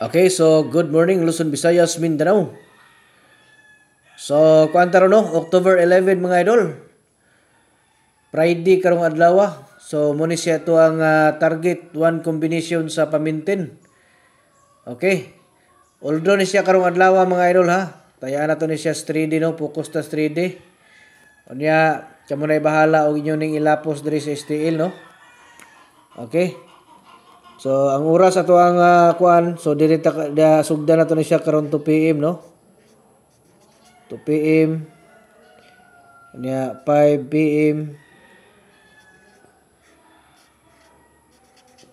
Okay, so good morning Luzon, Visayas, Mindanao. So, kuantaro no, October 11 mga idol. Friday karong adlaw. So, muna siya ito ang uh, target one combination sa pamintin. Okay. Although ni siya karong adlaw mga idol ha. Tayaan na to ni siya 3D no, focus ta 3D. Unya, kamo na bahala og inyo ning ilapos diri sa STL no. Okay. So ang oras ato ang uh, ah, kuan, so diri da sugda nato ni siya karon 2 PM no. 2 PM niya 5 PM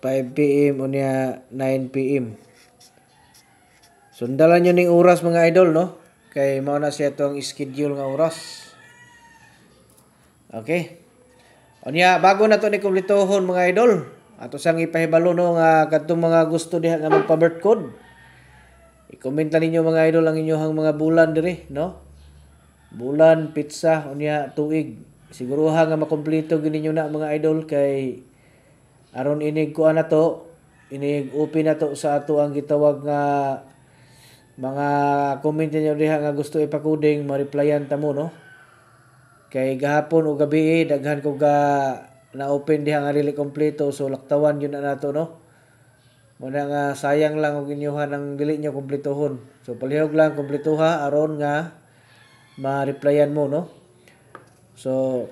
5 PM unya 9 PM. Sundalan nyo ning oras mga idol no. Kay mao na siya tong schedule nga oras. Okay. Unya bago na to ni kumpletohon mga idol. Ato sang ipahibalo no nga kadtong mga gusto diha nga magpa-birth code. I-comment na ninyo mga idol ang inyohang mga bulan diri, no? Bulan, pizza, unya tuig. Siguruha nga makompleto gininyo na mga idol kay aron inig ko na to, inig upi na to sa ato ang gitawag nga mga comment ninyo diha nga gusto ipakuding ma-replyan ta mo no kay gahapon o gabi daghan ko ga na open diha nga dili kompleto so laktawan yun na nato no mo nga sayang lang og inyoha ang dili nyo kompletohon so palihog lang kompletoha aron nga ma-replyan mo no so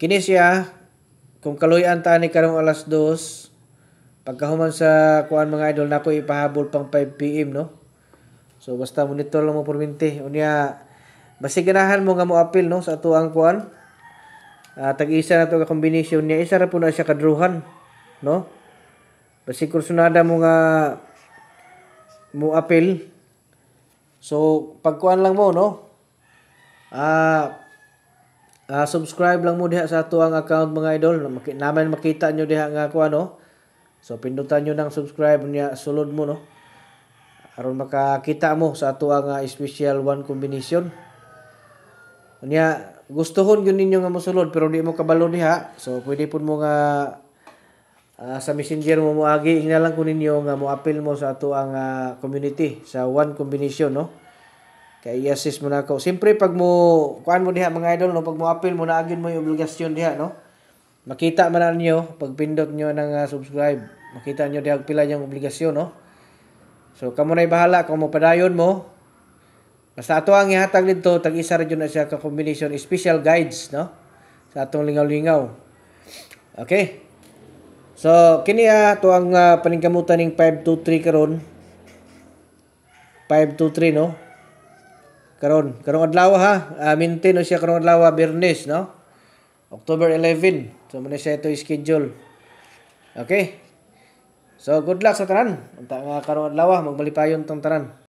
kini siya kung kaluyan ta ni karong alas 2 pagkahuman sa kuan mga idol nako ipahabol pang 5 pm no so basta monitor lang mo pormente unya basiganahan mo nga mo apil no sa tuang kuan uh, tag-isa na to ka kombinasyon niya isa ra po na siya kadruhan no basi kursunada mo nga mo apel so pagkuan lang mo no ah uh, uh, subscribe lang mo diha sa tuang account mga idol naman makita nyo diha nga ko no so pindutan nyo ng subscribe niya sulod mo no aron makakita mo sa tuang uh, ah, special one combination unya gustuhon yun ninyo nga mosulod pero di mo kabalo diha. So pwede pud mo nga uh, sa messenger mo moagi ingna lang kun ninyo nga moapil mo sa ato ang uh, community sa one combination no. Kay i-assist mo na ako. Siyempre, pag mo, kuan mo diha mga idol, no? pag mo appeal mo, na agin mo yung obligasyon diha, no? Makita man ninyo, pag pindot niyo nang uh, subscribe, makita niyo diha pila niyang obligasyon, no? So, kamo na bahala, kung mo padayon mo, Basta ato ang ihatag dito, tag-isa radyo na siya ka combination special guides, no? Sa atong lingaw-lingaw. Okay. So, kini ato ang uh, paningkamutan ning 523 karon. 523 no. Karon, karong adlaw ha. Uh, maintain no siya karong adlaw Bernes, no? October 11. So, muna siya ito schedule. Okay. So, good luck sa tanan. Unta nga karong adlaw, magbalipayon tong tanan.